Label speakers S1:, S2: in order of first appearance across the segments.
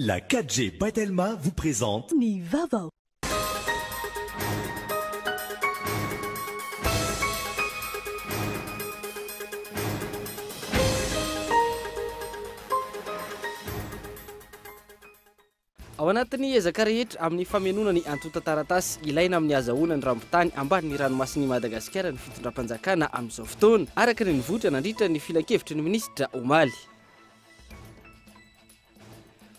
S1: la qatg baitelma vous presente
S2: ny vavao
S3: ao anatin'ny azaka rehetra amin'ny famenonany antotan taratasy ilaina amin'ny hazahoana ny rampontany ambaniny ranomasin'ny madagasikara ny fitondra-panjakana amin'izao fotoana araka ny nivotra nandritra ny filan-kevitry ny minisitra omaly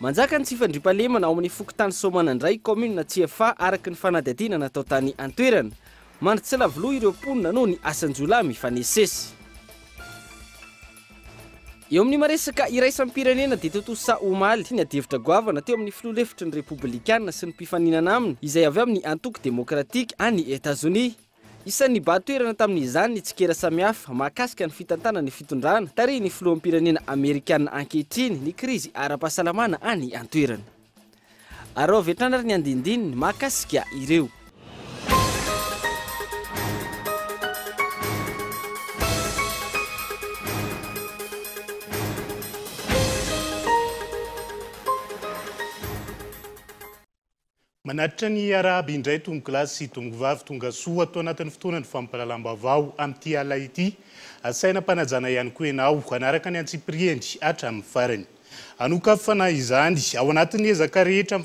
S3: manjaka ny tsi fandria-palemana ao amin'ny fokontany somana indray communia tsyafa araka ny fanadiadiana nataotany antoerana mandritsilaviloa ireo ponina no ny asan-jola mifanesesy eo amin'ny maresaka iraisanmny pirenena dia tonto sa omaly ny adivitra goavana teo amin'ny filolefitry ny repoblikana sy ny mpifaninana aminy izay avy amin'ny antoky democratiqua a ny etats-onias isan'ny batoerana tamin'n'izany ny tsikera samihafa mahakasika ny fitantana ny fitondrana taria ny filoampirenena amerikaa ankehitriny ny krizy ara-pahasalamana any antoerana aroo vyantranary ny andindininy mahakasika ireo
S4: manatitra ny arabyindray toklasy ovavy tonga so t anatin'ny fotoana ny fampalalambavao amty alayty aainapanaana ihanyko enao ankany atirieny aayyaoaatnyzahetra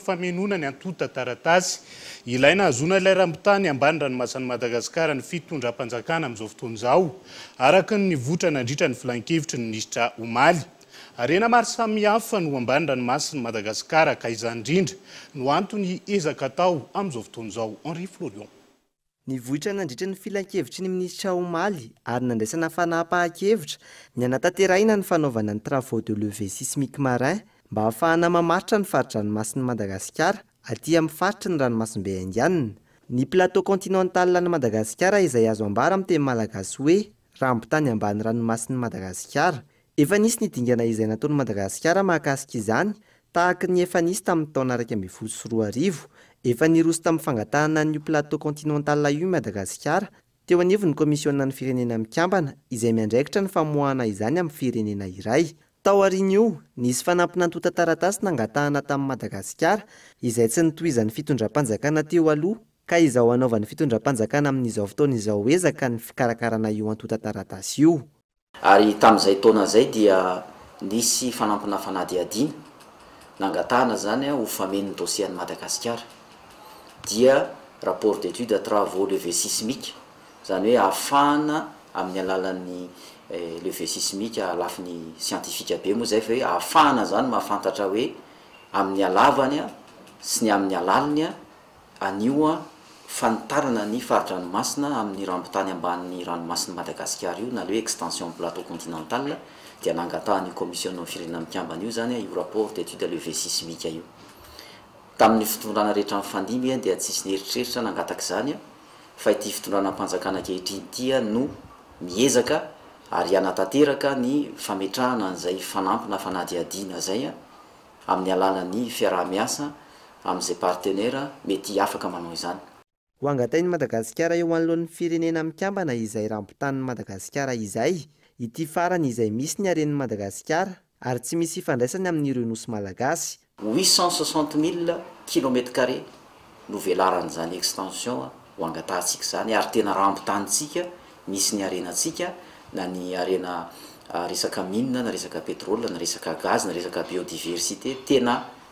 S4: fnony iaaonalratanyabayranomasanymadagasar nyfitondram-panjakana am'zaofotozaoarakanyvotranandritra nyfilankevitry noniitra oay arena mary samihayfa no ambany ranomasiny madagasikara ka izany indrindra no antony ezaka atao amin'izao fotoany izao henri florion ny vohitra na andritra ny filan-kevitry ny
S5: minisitra omaly ary nandraisana fanahpahan-kevitra ny anatanteraina ny fanaovana ny trava de leve sismique marin mba ahafahana mamaritra ny faritrranomasiny madagasikara atya miifaritry ny ranomasibe indianiny ny plateau continental ny madagasikara izay azo ambara amin' teny malagasy hoe ra mbo tany ambany ranomasin'ny madagasikara efa nisy nidingana izay nataony madagasikara maakasika izany tahaka ny efa nisy tamin'ny taona araka mivsorri efa niroso tamin'ny fangatahana n'o plata kontinantal io madagasikara teo anivony komisioa ny firenena mikambana izay miandraikitra ny famohahana izany amin'ny firenena iray tao ariny io nysy fanampina antota taratasy nangatahana tamin'ny madagasikara izay tsy nytoizan'ny fitondram-panjakana teo aloh ka izao anaovany fitondra-panjakana amin'izao fytaonaizao ezaka ny fikarakarana io antota taratasy io
S6: ary tam'izay taona zay dia nisy fanampina fanadiadiana nangatahana zany a hofamenny dosséan'ny madagasikar dia rapport d'étude à travau leve sismiqe zany hoe ahafahana amin'ny alalan'ny eh, leve sismika alafiny sientifika be moa zay fa hoe ahafahana zany mahafantatra hoe amin'ny alavany a sy ny amin'ny alaliny a anio a fantarana ny faritdranomasina amn'ny rampontany ambany ranomasiny madagasikar io na aleo extension plateau continental dia nangatan commissionnao y firenena mkambany io zany io rapport étudeàe irhayanaaay amn'ny alanan'ny fiarahmiasa amzay partenera mety afaka manao izany
S5: ho angatain'ny madagasikara eo anolohan'ny firenena mikambana izay rampo tan'ny madagasikara izay ity farany izay misy ny aren'ny madagasikara ary tsy misy ifandraisany amin'ny ronosy malagasy
S6: ut centstmil kilometr carré no velarany zany extensiona hoangatantsika zany ary tena rampo tanytsika misy ni arenatsika na ny arena resaka minia na resaka petrola na resaka gaz na resaka biodiversité tena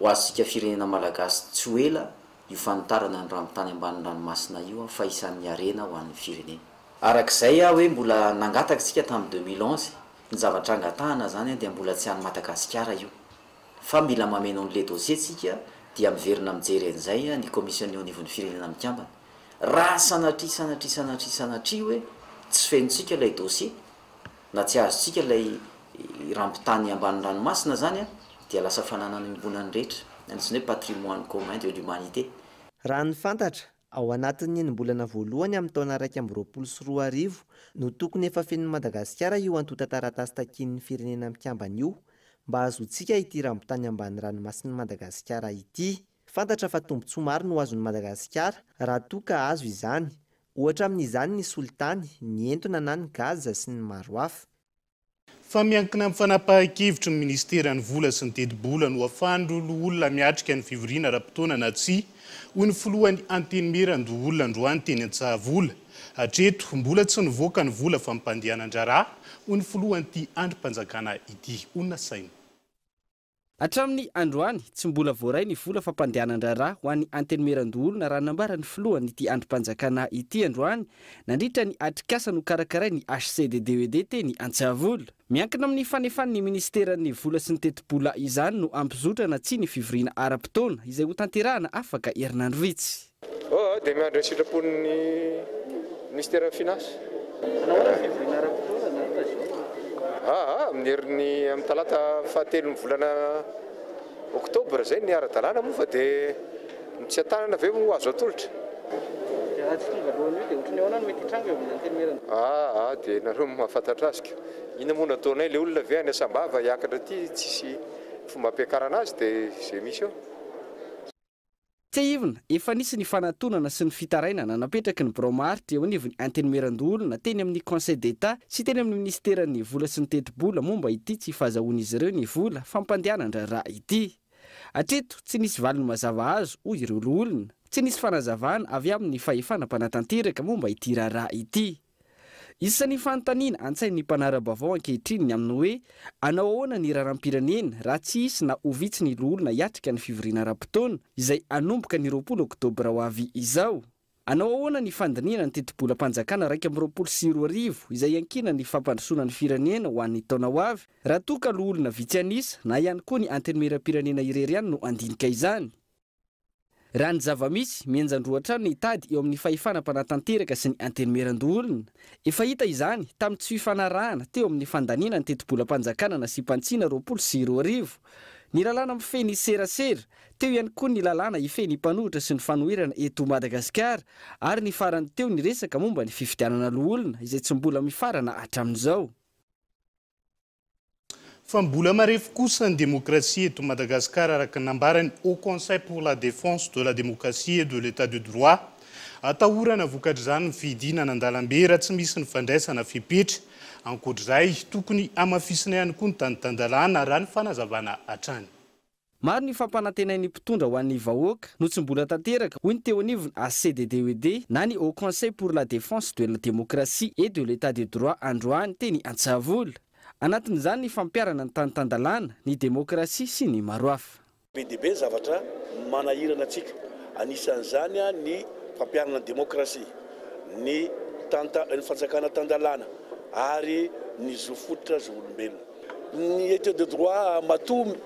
S6: zaa enanyrampitany ambannnranomaina ioaineahoannyeayhoe mbola nangataky sika tami' nyzavatra angatahana zanya de mbola tsy any matagasikara ioa ila amena nle dosie sika di miverina mjernzay a ny omisinyonivn'ny firenenamambanaahasanatry sanatr sanatr sanatr hoe tsy fenosikaa sienasy azosikalayrampitany ambanranomaina any lasa fanana ny ombonany rehetra anisiny hoe patrimoine commun de l'omanité raha ny fantatra
S5: ao anatin'ny nimbolana voalohany amin'ny taona araika mrls r ri no tokony efa fen'ny madagasikara io antotantaratasytakin''ny firenena mikambana io mba azontsika ity rambotany ambany ranomasiny madagasikara ity fantatra fa tombontsomaro no azon'ny madagasikara raha toa ka azo izany ohatra amin'izany ny solitany ny entona na ny gazza sy
S4: ny maro hafa fa miankina amiyfanapaha-kevitry ny ministerany vola sy ny tetibola ny afandro lo olona miatrika ny fivoriana raha-potoanana tsy hoy ny folohan'ny antenimerando olona ndroany teny an-tsaha vola atreto mbola tsy nyvoaka ny vola fampandeana andra raha hoyny folohany ity andrim-panjakana ity onona saina
S3: atramin'ny androany tsy mbola voaray ny vola fampandehanan-dra raa ho an'ny anteny meran-doholona raha nambara ny filohany ity androm-panjakana ity androany nandritra ny atrikasa no karakarai e ny hcd ded teny antsavola miankina amin'ny fanefanny ministeran'ny vola sy ny tetipola izany no ampizotrana tsy ny fivoriana aram-potoana izay ho tanterahana afaka herinandroitsydi oh,
S7: miandr sitraponny ministerany finans aa amin'ny heriny amin'ny talata fahatelynnyvolana oktobra zay ny ara-dalàna moa fa dia tsy an-tanana ave moazo atolotra aha dia nareo moahafantatra aziko ina moa na ataonay lay olona ave any asam-bava hiakatra ty tsisy fomba ampiakara anazy dia zay misy eo
S3: tsy ivina efa nisy ny fanatonana sy ny fitaraina nanapetraky ny bromartra eo anivony antenimeran-doolona teny amin'ny conseil d'etat sy teny amin'ny ministera ny vola sy ny teti-bola momba ity tsy hifahazahoana izy ireo ny vola fampandehanandra raha ity atrito tsy nisy valiny mazava azo o iro loolona tsy nisy fanazavana avy amin'ny fahefana mpanatanteraka momba ity raharaha ity isany fanotanina antsaiy ny mpanaraba vao ankehitrininy aminy hoe anao ahoana ny rarampirenena raha tsy isy na ho vitsy ny loolona iatrika ny fivorina rapotona izay anomboka ny roolo oktobra o avy izao anao ahoana ny fandiniana ny tetibolapanjakana raiky ami'roapol siro rivo izay ankina ny fampandrosona ny firenena ho an'ny taona ho avy raha toka loolona vitsy anisa na ihany koa ny antenomeram-pirenena irery ihany no andinika izany raha ny zava-misy miainjandroan-trano ny tady eo amin'ny fahefanampanatanteraka sy ny antenomeran-doholona efa hita izany tami'n tsy ifanarahana teo amin'ny fandaniana ny tetibolampanjakana na simpantsiana ropol sy ro rivo ny lalàna mifenyserasera teo ihany koa ny lalàna ifeny mpanohitra sy ny fanoherana eto madagasikara ary ny farany teo ny resaka momba ny fifitianana loholona izay tsy mbola mifarana
S4: hatramin'zao fa mbola marefo kosa ny démokratie eto madagasikar araka nambara ny au conseil pour la défense de la démocratie et de l'état de droit atahorana avokatr'zany ny fidina nandalam-be raha tsy misy ny fandraisana fipetry ankodrzay tokony amafisina ihany koa ny tanytandalana raha ny fanazavana atrany maro ny fampanantenan'ny mpitondra ho an'ny vahoaka no tsy mbola tanteraka hoy ny teo anivina
S3: acdeded e na ny au conseil pour la défense de la démocratie et de l'état de droit androany teny antsavola anatin' izany ny fampiarana ny tanytandalàna ny démokrasie sy ny
S6: marohafa
S8: bedebe zavatra manahirana atsika anisan' zany a ny fampiarana any démokrasie ny tana ny fanjakana tandalàna ary ny zofotitra zy olombelona ny état de droit matomy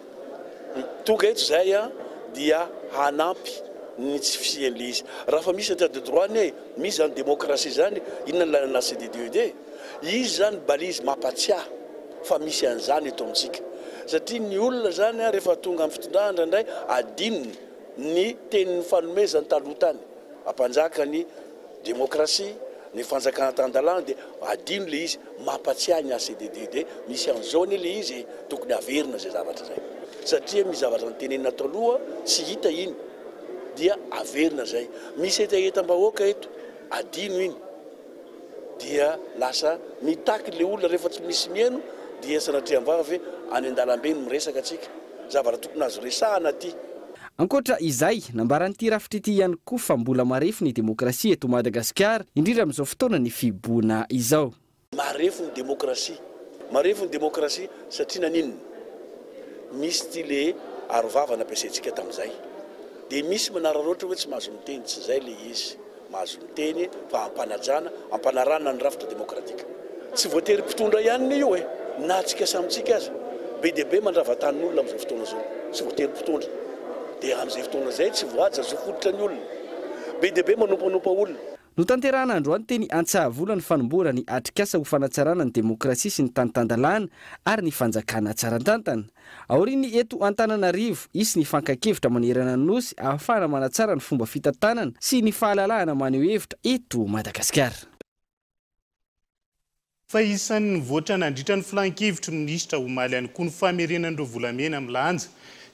S8: tonga eto zay a dia hanampy ny tsy fiela izy raha fa misy n état de droit ny e misy zany démocratie zany inona ny lanala cdded e e? izy zany balyizy mampatsia fa misy anizany etaontsika satria ny olona zany a rehefa tonga am fitondrandra ndray adinony ny teniny falomezany taloha tany ampanjakany démokrasie ny fanjakantanydalana di adino le izy mampatsiahny acdd de misy enzaoune le izy tokony averina zay zavatra zay satria misy zavatra nytenenina taloha tsy hita iny dia averina zay misy etaetam-bahoaka eto adino iny dia lasa mitaky le olona rehfa tsy misy mieno di esanatrea avav e anen-dalambeny miresaka tsika zavatra tokony azo resahana ty
S3: ankoatra izay nambaranyity rafitra ity ihany koa fa mbola marefony demokrasia eto madagasikara indrindra ami'izao fotoana ny fiboana izao
S8: marefo ny démokratia marefo ny démokrasie satria naninna misy ty le arovava na ampisantsika tami'zay di misy manara roatra hoe tsy mahazo miteny tsy zay le izy mahazo miteny fa ampanajana ampanaranna ny rafitra démokratika tsy voaterympitondra ihanny io e na ntsika samintsika azy be debe mandravan-tanin'olona amin'izay fotoana zao tsy voaterympitondra dia amin'izay fotoana zay tsy voaja zo holitra ny olona bedebe manompanompa olona
S3: no tanteranandro any teny antsaavolna ny fanomboara ny atrikasa ho fanatsarana ny demokrasia sy ny tantandalàna ary ny fanjakana tsara tantana aoriny eto an-tananaarivo isy ny fankakevitra manerana y nosy ahafahana manatsara ny fomba fitantanana sy ny fahalalahana
S4: maneho hevitra eto madagasikara fa isanynyvoatra nandritrany filankevitry no nisitra homaly anykoa ny famerenandreo volamena amin'nylanja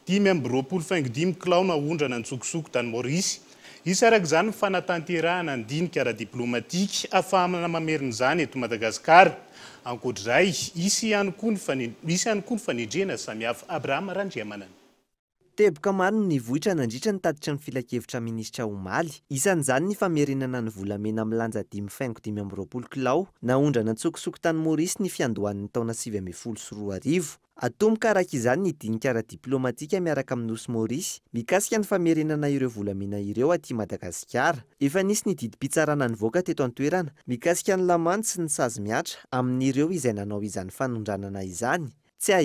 S4: timy ambropolo faingodimy klaona ahondrana nytsokosoko tany maorisy is araka izany fanatanterahana anydinikraha diplômatika afahaminamamerinaizany eto madagasikara ankodrray isankona isy any koa ny fanendrena sami hafa abrahama raha indriamanany
S5: teboka marino nivohitra nandritra ny taditra ny filakevitra minisitra homaly isan'izany ny famerenana ny volamena minylanja iagokilao naondrana tsokosokotany morisy ny fiandohan'ny taonassr atomboka arak' izany ny dinikara diplomatika miaraka amin'ny osy marisy mikasika ny famerenana ireo volamena ireo aty madagasikara efa nisy nydidimpitsarana ny voaka teto antoerana mikasika ny lamany sy ny sazy miatra amin'ireo izay nanao izany fanondranana izany y a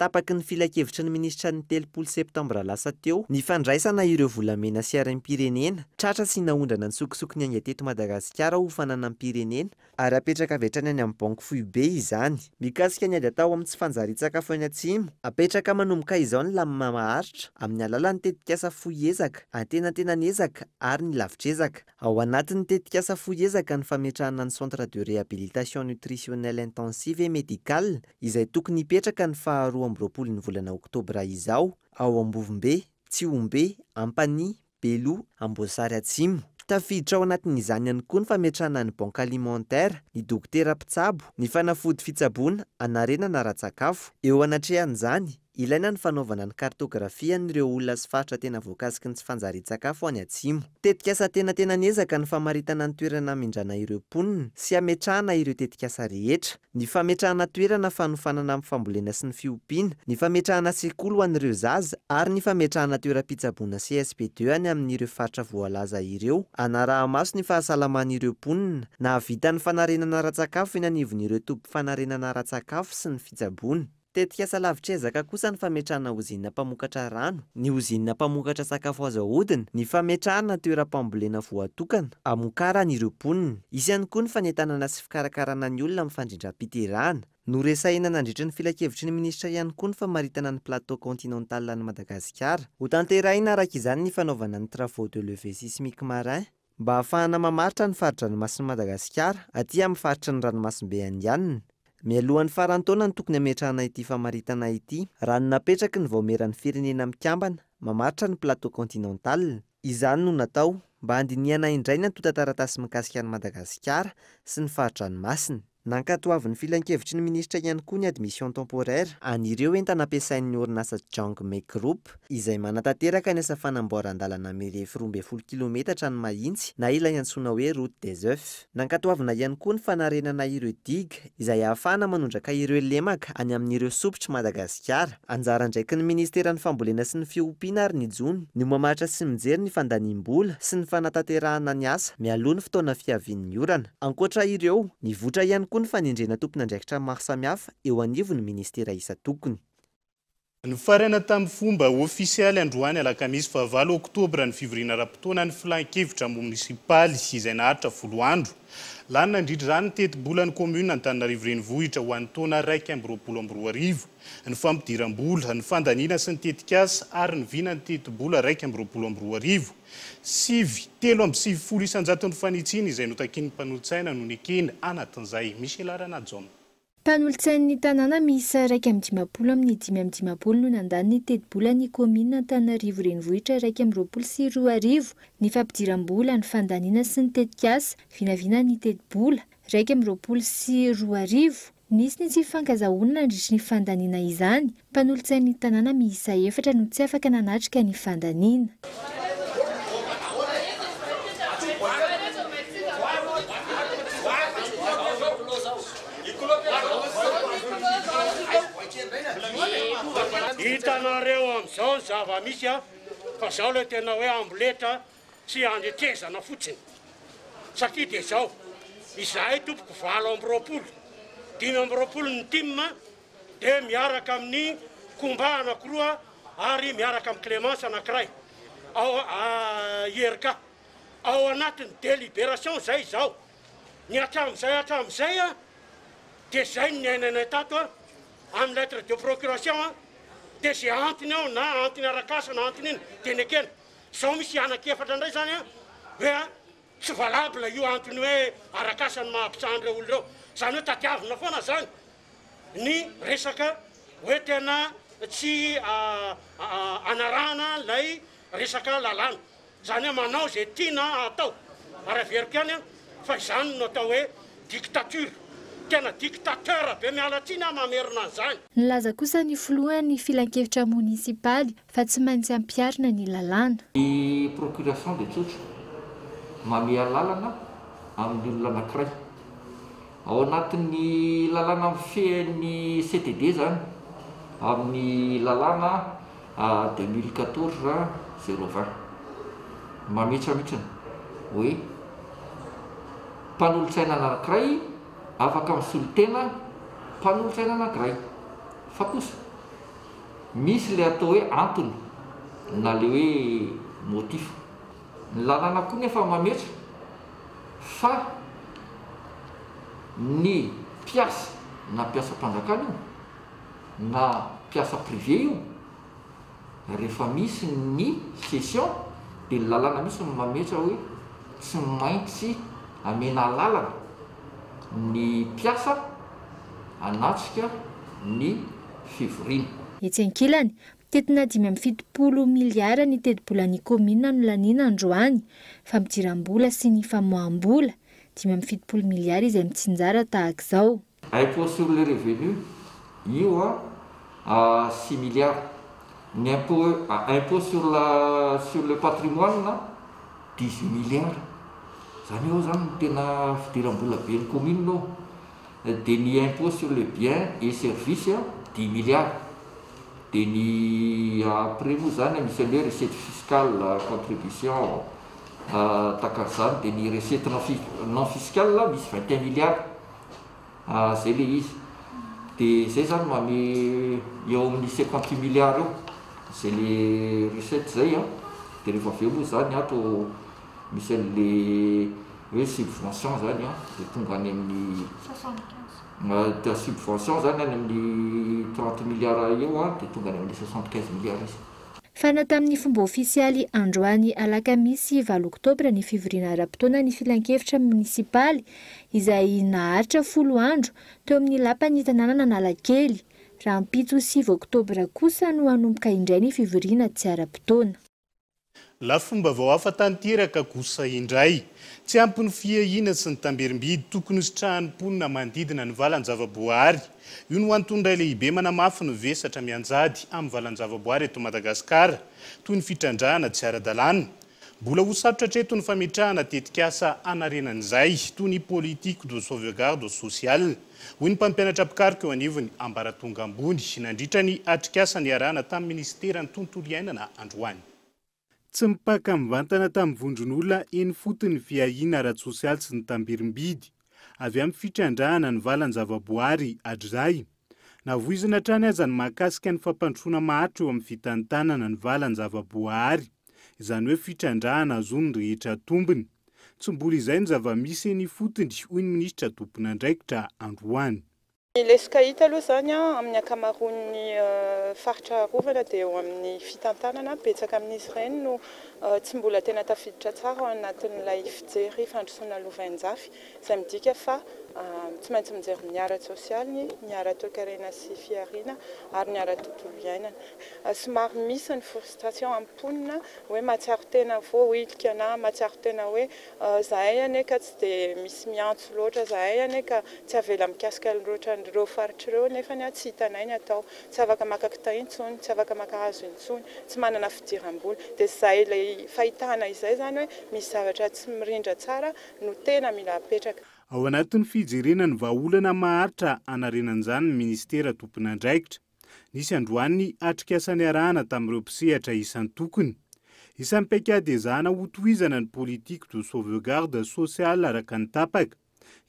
S5: tapaka ny filakevitry ny minisitrany telopolo septambre lasa teo ny fandraisana ireo volamena siarynpirenena tratra sy nahondrana ny sokisokyny aingyteto madagasikara hofanana mpirenena ary apetraka avetrany any ami'ny bank foibe izany mikasika ny ady atao amin'n tsy fanjariatsakafo any antsimo apetraka manomboka izao ny lami mamaharitra amin'ny alalany tetika asafoy ezaka antenantenany ezaka ary ny lavitrezaka ao anatin'n tetika asa foy ezaka ny fametrahana ny centre de rehabilitation nutritionnele intensive e médical izay tokony ipetraka ny faharo mbropoly ny volana oktobra izao ao amboombe tsy ombe ampani belo ambosary atsimo tafiditra ao anatin'izany any koa ny fametrana ny banka alimentara ny dokoterampitsabo ny fanafody fitsaboana anarena na ran-tsakafo eo anatrehan'izany ilaina ny fanaovana ny kartografian'ireo olona sy faritra tena voakasiky ny sy fanjari-tsakafo any atsimo tetik asa tenatenany ezaka ny famaritana ny toerana mindrana ireo mponina sy ametrahana ireo tetik asa rehetra ny fametrahana toerana fanofanana amin'ny fambolena sy ny fiompiana ny fametrahana sekolo an'reo zaza ary ny fametrahana toeram-pitsaboana sy spedeany amin'n'ireo faritra voalaza ireo anaraha maso ny fahasalamanaireo mponina na avita n'ny fanarenana ra-tsakafo inanivon'ireo tompo fanarenana ra-tsakafo sy ny fitsaboana tetika salavitra ezaka kosa ny fametrahana hozinina mpamokatra rano ny hozinna mpamokatra sakafo azahodina ny fametrahana toera-mpambolena voatokana amokara nyreomponiny isy ihany koa ny fa nantanana sy fikarakarana ny olona mi'fandrindram-piterahana noresaina nandritry ny filakevitry ny minisitra ihany koa ny fa maritana ny platea continantal ny madagasikara ho tanteraina araka izany ny fanaovana ny trava de levé sismique marin mba ahafahana mamaritra ny faridrranomasiny madagasikara atya mifaritry ny ranomasobe andianiny mialohan'ny farantaona ny tokony ametrahanaity famaritana ity raha no napetraky ny vao meran'ny firenena mikambana mamaritra ny platau continental izany no natao mba handiniana indray n antotantaratasy mikasika ny madagasikara sy ny faritrany masiny nankatoaviny filankevitry ny minisitra iany koa ny admision temporaira an'ireo hoe ntanampiasain'ny orin asa jang macrop izay manatanteraka any asa fanamborandalana mirefyrobfolo kilometa htrany mahintsy na ilaiantsoana hoe rote dxef nankatoavina iany koa ny fanarenana ireo diga izay ahafahana manondraka ireo lemaka any amin'n'ireo sopotry madagasikara anjaraindraiky ny ministera ny fambolena sy ny fiompiana ary ny jony nyomamaritra sy minjery ny fandanim-bola sy ny fanatanterahana ny asa mialoha ny fotoana fiavian'ny oranaakora ireo koa ny fanendrena tompony andraikitrany
S4: maro samihafa eo anivo ny ministera isa tokony ny faraina tamin'ny fomba ofisialy androany alaka misy fahavalo oktobra ny fivorina rahapotoana ny filankevitra monisipaly sy izay naharitra voloandro lanynandridry ranyny tetibola ny kommune anytaninarivoreny vohitra ho any taona raiky amby roapolo amby roaarivo ny fampidiram-bola ny fandanina sy nytetik asa ary nyvinany tetobola raiky amby ropolo amby roa arivo syvy telo amby sivifolo isanjaton'ny fanitsiny izay notakinympanolotsaina no nykeny anatin'izay misy elaranajom
S9: mpanolontsain'ny tanàna miisa raiky amin'ny dimampolo amin'ny dimy amin'ny dimampolo no nandany'ny tedibola ny komina tanarivo ireny vohitra raiky amin'nyiroapolo sy roa arivo ny fampidiram-bola ny fandanina sy ny tetikasa vinaviana ny tedibola raiky amin'yiroapolo sy roa arivo nisynitsy fankazahonana ndritry ny fandaniana izany mpanolontsain'ny tanàna miisa efatra no tsy afaka nanatraka ny fandanina
S10: oaaovisyfa zaoletena oe abletra sy anena fotsinyar de zo zahaytompoko valo amro dimy amroolyny tim de miaraka amin'ny kombanakoroa ary miarak amyclémency anakiray e ao anat'nydélibération zay zao ny atramzayatramzay a dezan naato amyletre deprocurton de za antiny aho na antiny arakasa na antiny iny tenykey zao misy anakyefatra ndray zany a hoea tsy valable io antiny hoe arakasany mahampitsahndreo olo reo zany hoe tatiavana foana zany ny resaka hoe tena tsy anarahna lay resaka lalàna zany hoe manao zay ty na atao araveri-piany a fa izany no atao hoe diktature tena diktateura be mialatina amerina nzany
S9: ny laza kosa ny folohany filankevitra monisipaly fa tsy mansy hampiarina ny lalàna
S11: ny procuration dia tsotro mame a lalana amin'ny olona anankiray ao anatin'ny lalàna ami'ny fehany cdd zany amin'ny lalàna ah, deux mille quatorz zéro vin mametsa mihitsina hoe mpanolontsainana anakiray afaka amiy solotena mpanolo-tsaina anankiray fa kosa misy le atao hoe antony na le hoe motifo ny lalàna koa nyefa mametra fa ny piasa na mpiasa mpanjakana io na piasa prive io rehefa misy ny sesion de ny lalàna misy mametra hoe tsy maintsy amena lalana ny mpiasa anatsika ny fivri
S9: etsy ankilany itetina dimy amb fitipolo milliara ny tedibola ny komina no lanina ndroany fa mpijiram-bola sy ny famoam-bola dimy am fitipolo milliard izy mi'tsinjara tahaka izao
S11: impôt sur le revenu ioa six milliard ny impo impôt srlasur le patrimoinea dixuit milliard zany eo zany tena fidira-bola be ny communenao de ny impôt sur le bien euh, et service dix milliard de n pré moa zanymisy ahoe recete fiscal contribution takarzany de ni recete non fiscal a misy vigt1n milliard zay le iz de zay zan mam eoamiy ceqonteu milliard eo zay le recete zay a de re ave moa zany ato misy a'la hoe subvention zany a di tonga ny amin'nyda ah, subvention zany any amin'ny trente milliard eo a dia tonga any amin'ly sot q5inze milliard izy
S9: fa na tamin'ny fomba ofisialy androany alaka misy valo oktobra ny fivorina arampotoana ny filan-kevitra monisipaly izay naharitra folo andro teo amin'ny lampany hitanàna nanala kely raha mpitso siv octobra kosa no anomboka indray ny fivoriana tsy aram-potoana
S4: la fomba vao afa tanteraka gosa indray tsy ampiny fiahina sy ny tamberimbidy tokony izytrahanompolona manodidina nyvalany zava-boary io no hoanntondra lehibe manamafy ny vesatra mianjady amin'ny valanyzavaboary eto madagasikar toy ny fitrandrahana tsy ara-dalània mbola ho sarotra atreto ny fametrahana tetik asa anarenan'izay toy ny politiqe de sauvegarde sosial hoy ny mpampianatra apikarika eo anivony ambara-tonga ambony nandritra ny atrikasa ny arahna tamin'y ministerany tontolo iainana androany tsy mipaka nivantana tamin'ny vondron'olona eny fotony fiahiana rasosialy sy ny tambirimbidy avy a min'ny fitrandrahana ny valany zava-boahary adrzay navoizina trany ahzany makasika ny fampanosoana mahatro eo amin'ny vitantanana ny valany zava-boary izany hoe fitrandrahana azo ny rehetra tombony tsy mbola izay ny zava-misy eny fotony hoy ny minisitra dombona ndraikitra androany ny
S6: lesika hita aloha zany a amin'ny akamaron'ny euh, faritra rovana dia eo amin'ny fitantanana betsaka amin'izy ireny no euh, tsy mbola tena tafiditra tsara o anatin'lay fijery fandrosoana lovanjafy zay midika fa Euh, tsy maintsy mijery miara sosialiny miaratoekarena sy fiarina ary niara totolo iainany euh, somary misany frustration aponina hoe mahatsiarotena voilkana mahatsiarotena hoe euh, zahay aneka tsy di misy miantso loatra zahayan eka tsy avela mikasika rota reo faritryreo nefan tsy hitanainy atao tsy afaka makakitaintsonytsy afaka makahazo intsony tsy manana fidirambola di zahy lay fahitana izay zany hoe misy zavatra tsy mirindra tsara no tena mila petraka
S4: ao anatin'ny fijerena ny vaholana maharitra anarenan'izanyny ministera tomponandraikitra nisy androany atrikasany arahana tamin'ireo mpisehatra isany tokony isan'mypaikadezahna hotoizana ny politique de sauvegarde sosial araka ny tapaka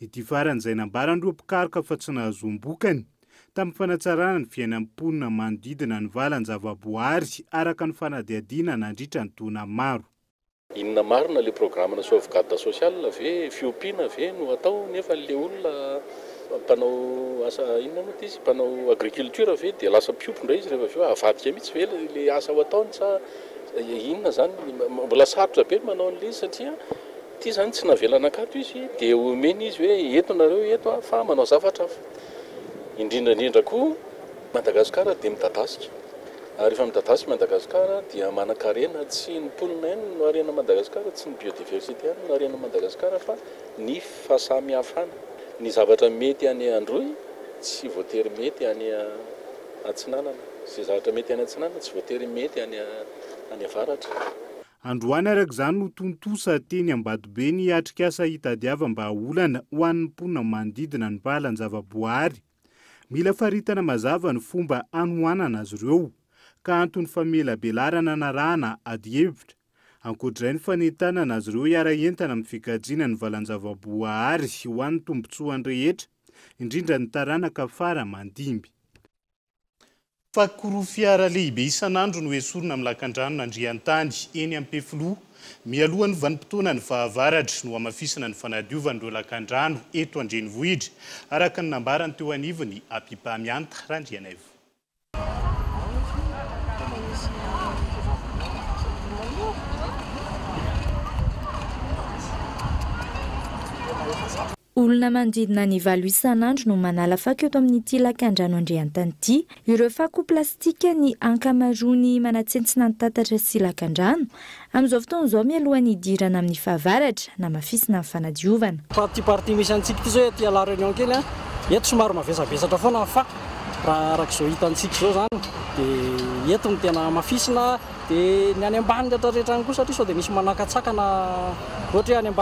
S4: idifaran'izay nambaranreompikaroka fa tsy nahazom-bokany tamin'ny fanatsarana ny fiainamponina manodidina ny valany zavaboary araka ny fanadiadiana nandritra ny toananmaro
S8: inona marina lay programmana so avigade sosiale ve fiopiana ave no atao nefa la olona mpanao asa inona no ty izy mpanao agriculture ve di lasa piompondray izy ehefa v avadika mihitsy ve la asa oataony s eh, inona zany mbola sarotrsa beo manao n'l izy satria ty zany tsy navelanakato izy dia omeny izy hoe entonareo etoa fa manao zavatra f indrindraindrindrakoa madagasikara di midatasika ary efa midatasy madagasikara dia manan-karena tsy ny ponina iny no arena madagasikara tsy ny biodiversite any no arena madagasikara fa ny fahasamihafana ny zavatra mety any androy tsy voatery mety anya atsinanana zay zavatra mety any antsinanana tsy voatery mety ay any avaratra
S4: androany arakaizany notontosa teny ambado be ny atrikasa hitadiava mba haolana ho an'ny ponina manodidina ny pahala ny zava-bohary mila faritana mazava ny fomba anooanana azy reo ka anton'ny famela belarana narahana adyhevitra ankody ray ny fanentanana azy ireo iara entana ami'ny fikajina ny valanjavaboa hary hoan'ny tombontsohany rehetra indrindra ny taranakafara mandimby fa koroa fiara lehibe isan'andro no esorona amin'ny lakandrano nandriantany eny ampi floa mialohan'ny vanimpotoana ny vahavaratra no amafisina ny fanadiovany reo lakandrano eto andreny vohitra araka ny nambarany teo anivo ny ampipamianta rahandriana ivo
S2: olona manodidina ny valoisanandro no manalafak eto amin'ny tilakndrano adreantanyty ireo fa ko plastika ny ankamarony manatsentsina ntatatrasy lakndrano amn'izao fotonzao mialohan'nyidirana amin'ny havaatra na afisinafaionaatis
S12: aieyaaenaaoiaoensdyb osar dmisyhobaiycemio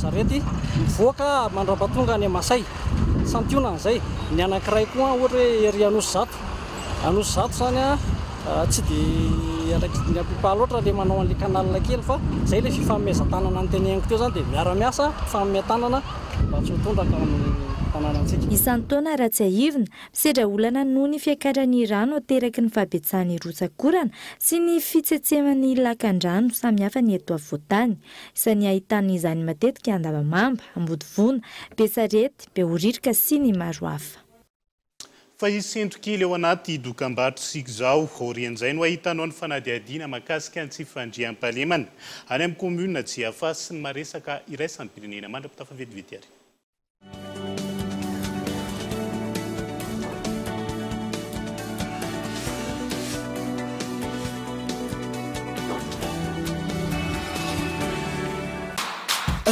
S12: zarety voaka mandra-patonga any masay santionan'zay ny anankiray ko a ohatra hoe ery anosy zato anosy zato zany a tsy di arakdiny am-pipahloatra le manao a'le kanale kely fa zay ley fifameza tanana notenenkoteo zany di miara-miasa famometanana mba tsy ho tondra ka
S2: isany taona raha tsy ahivina misedra olana noho ny fiakatrany rano ateraky ny fambetsahny rotsakorana sy ny fitsetsemany lakandrano samy hafa ny eto a votany isany ahitan'izany matetika andavamamba ambodivona besarety be horirika sy ny maro hafaa
S4: i sentro kely eo anaty dokam-batro siko zao rian'izay no ahitanao ny fanadiadiana mahakasika n tsy fandria mpalemana any amin'ny kommuna tsy afa sy ny maresaka iray sanypirenena mandrapitafavetivety ary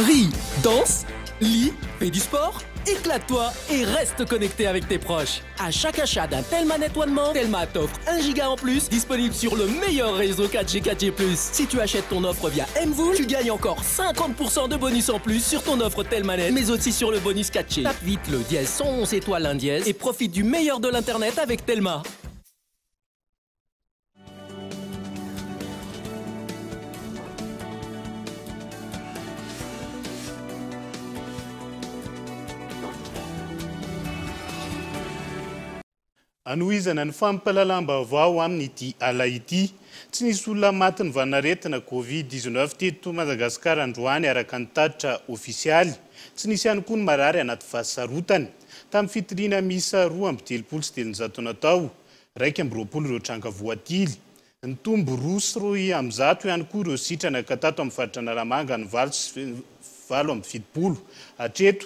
S1: Ris, danse, lis, fais du sport, éclate-toi et reste connecté avec tes proches. À chaque achat d'un Telma Net Telma t'offre un giga en plus, disponible sur le meilleur réseau 4G 4G+. Si tu achètes ton offre via MVOO, tu gagnes encore 50% de bonus en plus sur ton offre Telma mais aussi sur le bonus 4G. Tape vite le dièse 111 étoiles 1 dièse et profite du meilleur de l'internet avec Telma.
S4: anoo izana ny fampalalamba avao aminyity alaity tsy nisy olona maty ny vanonaretina covid-19 teto madagasikar androany araka ny tatitra ofisialy tsy nisy ihany koa ny marary anaty vasarotany tamn'ny fitilina misa ra amtelopolo stelny znatao raikyamrol ro trangaoatily ny tombo ros r amy zato hany koa reo sitrana ka tato am'ny faritra na lamanga ny lalo amfipol areto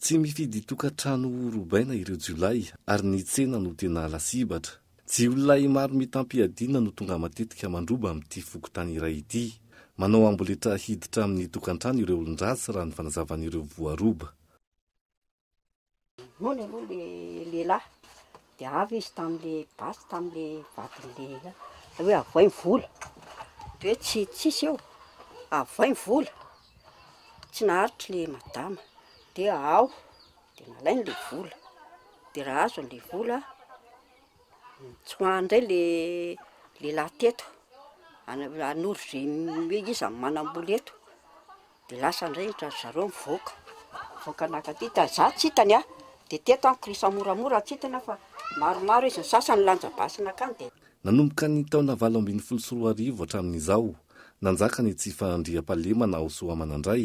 S1: tsy mifidy tokantrano robaina ireo jolay ary ny tsena no tena lasibatra jy olonay maro mitampy adina no tonga matetika mandroba amin''ity fokontany iray ity manao amboletra hiditra amin'ny tokantrano ireo olon-drasy raha ny fanazavan'ireo voaroba
S12: mola mo le lehilahy de avy izy tam'le basy tami'le vadin'lelay a hoe avo ainy vola de hoe tsy tsisy eo avo ainy vola tsy naharitra le madama de ao de malainy la vola de raha azo anla vola tsoahn ndray lle lah teto anor oe izy amanambol eto de lasadray evaiydraanan
S1: nanomboka ny taonavalo ambiny folosoroa arivo hatramin'izao nanjakany tsy faandriam-palemana ao soamanandray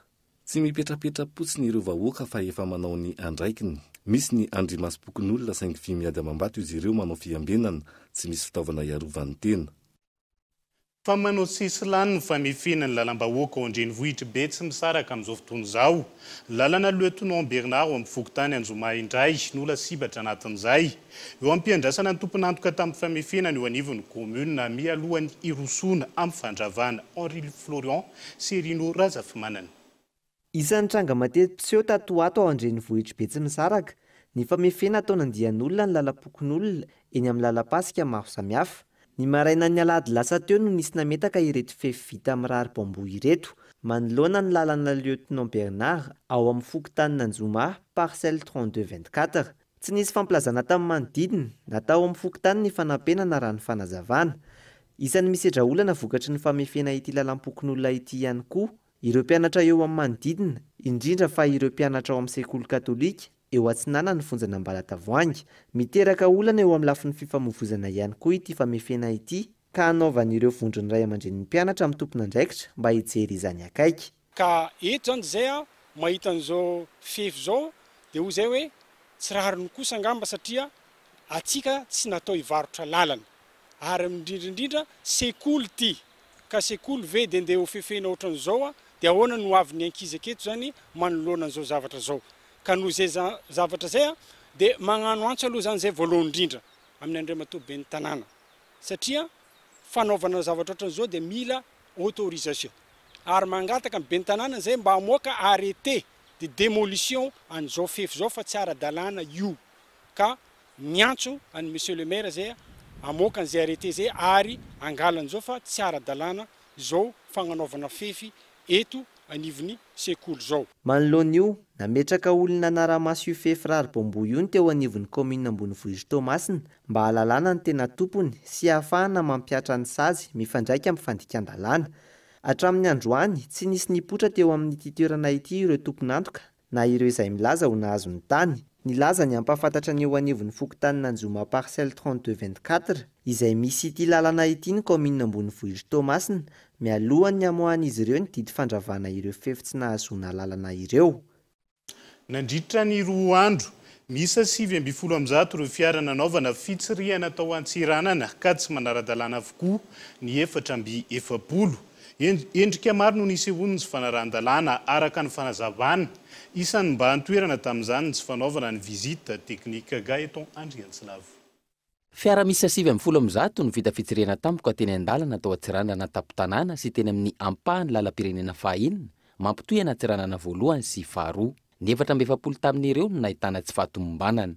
S1: tsy mipetrapetrapotsiny ireo vahoaka fa efa manao ny andraikiny misy ny andrimasy pokin'olona saingyfy miady amam-bato izy ireo manao fiambenana tsy misy fitaovana iarovan'ny tena
S4: fa manao sisy lanyny famefenany lalam-bahoaka ao andreny vohitry be tsy misaraka amin'izao fotony zao lalana letonen bernard o aminfokytany anjomahyndray nolasibatra anatin'izay eo ampiandrasana ny tomponantoka tamin'ny famefenana eo anivon'ny kommunena mialohany irosona amin'ny fandravana henri le floriant serino razafimanany
S5: isan'ny tranga matety pseo tato ato ao andreny vohitry be tsy misaraka ny famefena atao nandihan'olona ny lalam-pokon' olona eny amin'ny lalapasika maho samihafa ny maraina ny alady lasa teo no nisy nametaka ireti fefivita ami'ny rary bambo ireto manoloana ny lalana lieutenom bernard ao amin'ny fokotaninanjomay parcel 32 24 tsy nisy fampilazana tamin'ny manodidiny natao amin'ny fokotany ny fanapenana raha ny fanazavana isany misy edraolana vokatry ny famefena ity lalam-pokon'olona ity ihany koa ireo mpianatra eo ami'ny manodidina indrindra fa ireo mpianatra ao amn'ny sekoly katôlika eo antsinana ny fonjana ambala tavoangy miteraka olana eo ami'ny lafin'ny fifamovozana ihany koa ity famefena ity ka anaovan'ireo vondrony ray aman-dreninny mpianatra ami'ny tompona andraikitra mba hijery izany akaiky ka
S10: eto zany zaya mahitan'izao fefy zao de ho zay hoe tsy raha ry ny kosangamba satria atsika tsy natao hivarotra lalana ary amindrindraindrindra sekoly ty ka sekoly ve de ndea ho fefehna oatran'izaoa oananoavyny akizyaketo zany manoloananzao zavatra zaokano zay zavatra zay de magnnoansoaloha zany zay volo ndrindra amin'ny andrmatobentnariafnna zavara atanzao de miaautoiioarygkbezay mba amokaartéd émitionazao fef zaofa sy aradaln iok nyano ay monsieur lemaire zayaokanzayarte zay aragnzaofa tyaradn zao fananvanafefy eto anivony sekolo izao
S5: manolohana io nametraka olona naramasufe firary bombo io ny teo anivon'ny komminia ambony vohiri tomasina mba halalàna ny tena tompony sy hahafahana mampiatra ny s azy mifandraika mifandikan-dalàna atramin'ny androany tsy nisy nipotra teo amin'nyititoerana ity ireo tomponantoka na ireo izay milaza ho nahazony tany nilaza ny ampahafantatra aneo anivon'ny fokotaninanjoma parsel 32 2t4 izay misy ity lalana ity ny kominia ambony vohiri tomasina mialohany'ny amohany izy ireo ny didy fandravana ireo fevitsy nahazona lalana ireo
S4: nandriditra ny roa andro mis asivy ambyfolo amzato reo fiarana anaovana fitsirihana tao antsiiranana ka tsy manara-dalàna vokoa ny efatra mby efaolo endrika maro no nisy ony ny zy fanarandalàna araka ny fanazavana isan'ny mba hantoerana tamin'izany sy fanaovana ny visita teknike gaeton andriantsilav
S6: fiara-misy asiva afolo amzato ny vitafitsirehna tamiko teny an-dalana atao hatsiranana tapotanàna sy teny amin'ny ampahany lala-pirenena faahinia mampitoy ana atsiranana voalohany sy faharoa n efatra mhefapolo tamin'ireo no nahitana tsy fahatombombanany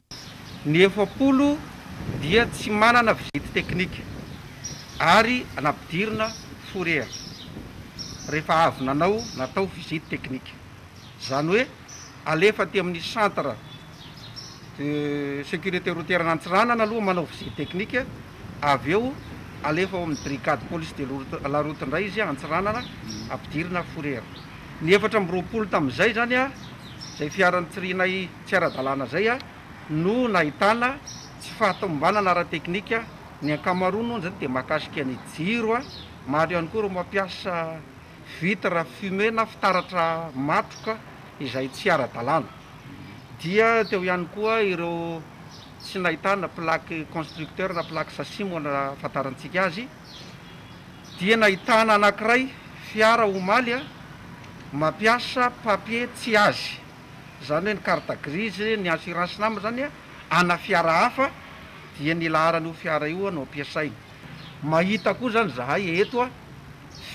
S7: ny efapolo dia tsy manana vizita teknika ary anampidirina fore rehefa avynanao natao vizita teknika zany hoe alefa ty amin'ny santra de sécurité rotr atsiranana aloha manaov za teknie av eo alefa o ami'ybriadeolisy de larotindray izyatsiranana ampidirinaforerny etr mropolo tami'zay zanyzayfiarantsirinay tsy aradalna zay no nahitana tsy fahatmbanana arateknike nyakamaronany de mahakasikany jiroa mahro ianykoare mampiasa vitre fumena fitaratra matroka izay tsyara-dalàna dia teo ihany koa ireo tsy nahitana plaque constructeur na plaque sasimona afantarantsika azy dia nahitana anankiray fiara homaly a mampiasa papier tsy azy zany hoe ny carte grize ny assurance nam zany a ana fiara hafa dia nilaharan'o fiara io ano ampiasai mahita ko zany zahay eto a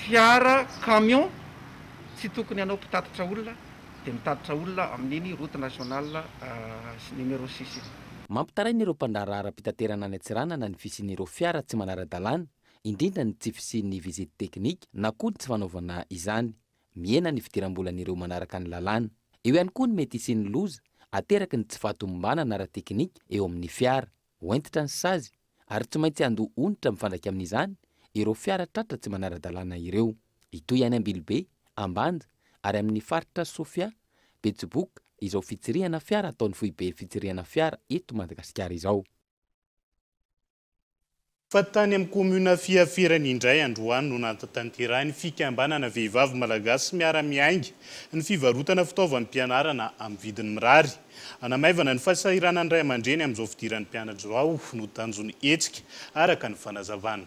S7: fiara camion tsy tokony anao mpitatatra olona di nitaritra olona amin'iny rote national euh, numérosi
S6: mampitarainaireo mpandrarara -pitaterana any ntsiranana ny fisin' ireo fiara tsy manara-dalàna indrindra ny tsy fisin'ny vizita teknika na ko ny tsy fanaovana izany miena ny fidiram-bolan'ireo manaraka ny lalàna eo ihany koa ny mety isin'ny loza ateraky ny tsy fahatomombanana ra teknika eo amin'ny fiara hoentitra ny sazy ary tsy maintsy ando onitra mifandraky amin'izany ireo fiaratraitra tsy manara-dalàna ireo ito anybaa ary amin'ny faritra sohia betsibok izao fitsirehana fiara ataony foibey fitsirehana fiara eto madagasikara izao
S4: fa tany amin'y kommuna fihaferanyindray androhany no natatantera ny fikambanana vehivavy malagasy miara-miaingy ny fivarotana fitaovany mpianarana amin'nyvidiny mirary anamivana ny fahasahiranandray aman-dreny amin'izao fidiran'ny mpianatra zao notanjony etsika araka ny fanazavana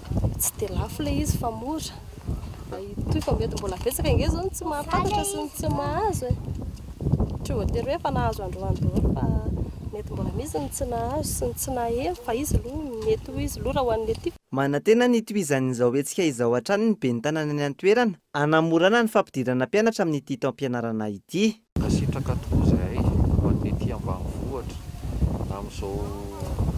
S13: tsy dhhhiys azsy ts a izyoeoiyohmanantena
S5: ny toh izann'izao hoetsika hizao an-tranony be ny tanàna ny antoerana anamorana ny fampidirana mpianatra amin'nytito ampianarana ity
S11: kasitraka tokozaay fa ety ambaniohatra azao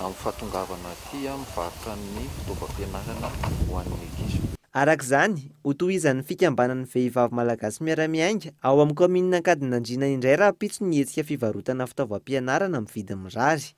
S11: amin'ny fahatongavana tia mivarotra ny fitaovam-pianarana hoannyegizy
S5: arakaizany ho toizan'ny fikambanany vehivavy malagasy miaramiainga ao amin'ny komunina ankadinandrinay indray rahapitso nihetsika fivarotana
S4: fitaovam-pianarana min'vidy mirary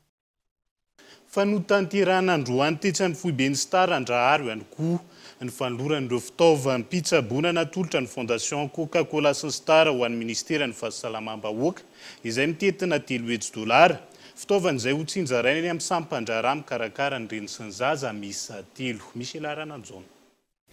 S4: fa no tanteranandroany tetsany foiben'ny stara ndra haro ihany koha ny fanoloranreo fitaova mipitsabona natolotra ny fondation koka ko lasiny stara ho an'n ministerany fahasosalamamba hoaka izay mitetina deloesy dolara fitaovan zay hotsinjaraina ny amin'y sampandraraamikarakara ny renysinyzaza miisa telo misy lraaj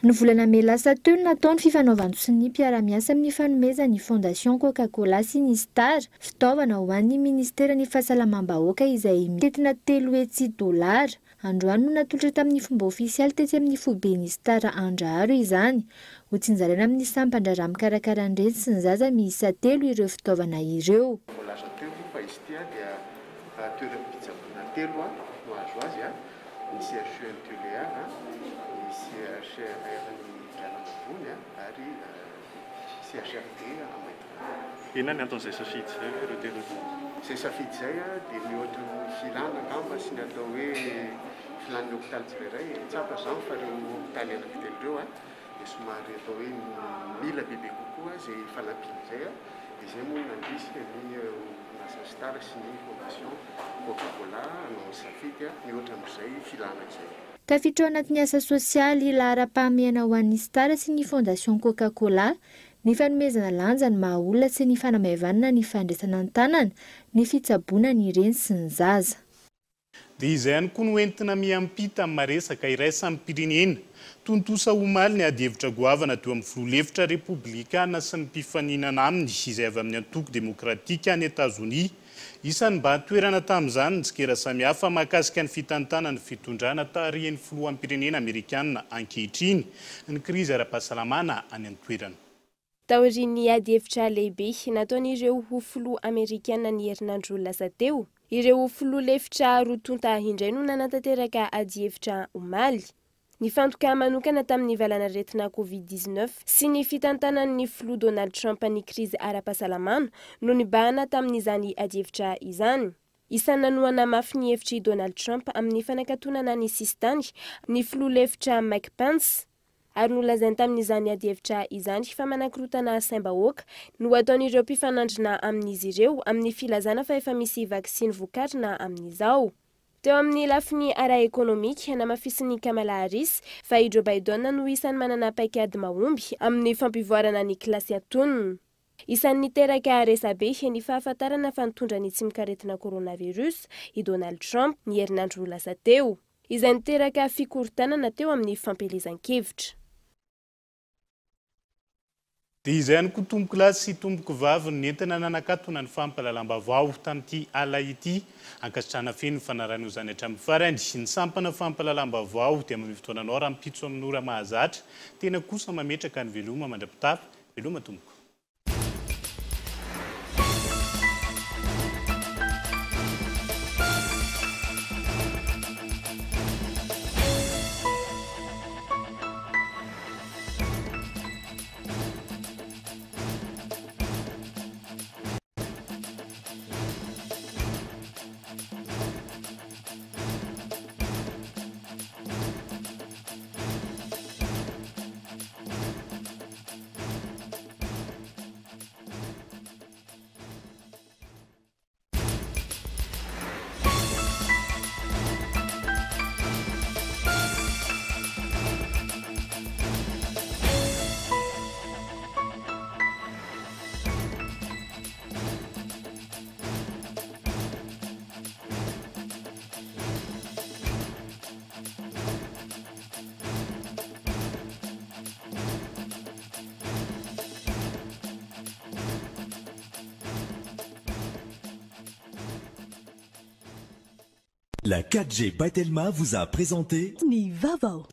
S9: ny volana me lasa telo nataony fifanaovanosyn'ny mpiaramiasa amin'ny fanomezan'ny fondation coca cola sy ny stara fitaovana ho han'ny ministera ny fahasalamam-bahoaka izay tetina telo etsy dolara androany no natolotra tamin'ny fomba ofisialy teti amin'ny fobeny stara andraro izany ho tsinjaraina amin'ny sampandraramikarakaranyrenysi ny zaza miisa telo ireo fitaovana ireo
S11: toerabisabonatelo a oazo azy a ny
S10: tr aaony ary rd
S4: aina atzay safidyzaytezay
S10: safidy zay di miohatra filanaamba sy ny atao hoe filanoktalsyaray tsapazao fa reo tlyenabitely reo de somary atao hoe mila bebe kokoa zay falapiny zay d zay monnadis
S9: tafitra o anatin'ny asa sosialy ilah ara-pahameana ho an'ny stara sy ny fondation côca cola ny fanomezana lanjany mahaolona tsy ny fanamaivanana ny fandraisana n-tànana ny fitsaboana ny ireny sy ny zaza
S4: dia izay any koa no entina miampi ta mnymaresaka iraysa m pirenena tontosa homaly ny adyhevitra goavana teo amin'ny filoa levitra repoblikana sy ny mpifaninana aminy zy izay avy amin'ny antoko demokratika any etatsonia isany mba hantoerana tamin'izany tsikera samihafa mahakasika ny fitantana ny fitondrana tarien'ny floa amipirenena amerikaa ankehitriny ny krizy ara-pahasalamana any antoerana
S13: tahory ny ady hevitra lehibe nataony ireo ho filo amerikana ny herinandrolonazateo ireo filoa lefitra roatonta indray no nanatanteraka adihevitra homaly ny fantoka manokana tamin'ny valana retina covid-d9 sy ny fitantanan'ny flo donald trump ny krizy ara-pahasalamano no ny bahana tamin'n'izany adievitra izany isanynanoana mafy ny hevitra donald trump amin'ny fanakatonana ny sistany ny filoa levitra mak penc ary no lazainy tamin'izany ady hevitra izany fa manakirotana sam-bahoka no ataon'ireo mpifanandrina amin'izy ireo amin'ny filazana fa efa misy vaksiny vokarina amin'izao teo amin'ny lafi ny ara ekônomika namafisin'ny kamalaarisy fa i jôbaida no isan'ny manana paiky ady mahomby amin'ny fampivoarana ny klasy an-toniny isanynyteraka resabe heny fahafantarana fa notondra ny tsy mikaretina koronavirus i donald trump ny herinandro lasa teo izayny teraka fikorotanana teo amin'ny fampelezan-kevitra
S4: de izaany koa tomboko la sy tomboko vaviny nentina nanakatona ny fampalalamba vao tany ity alaity ankasitrana feno nyfanaranyo zany atramin'ny faraindrysy nisampana fampalalamba vao di mame fotoananao raha mipitso amin'ny ora mahazatra tena kosa mametraka ny veloma mandrapitafy veloma tomboko
S1: 4G Batelma vous a présenté
S2: Nivavo.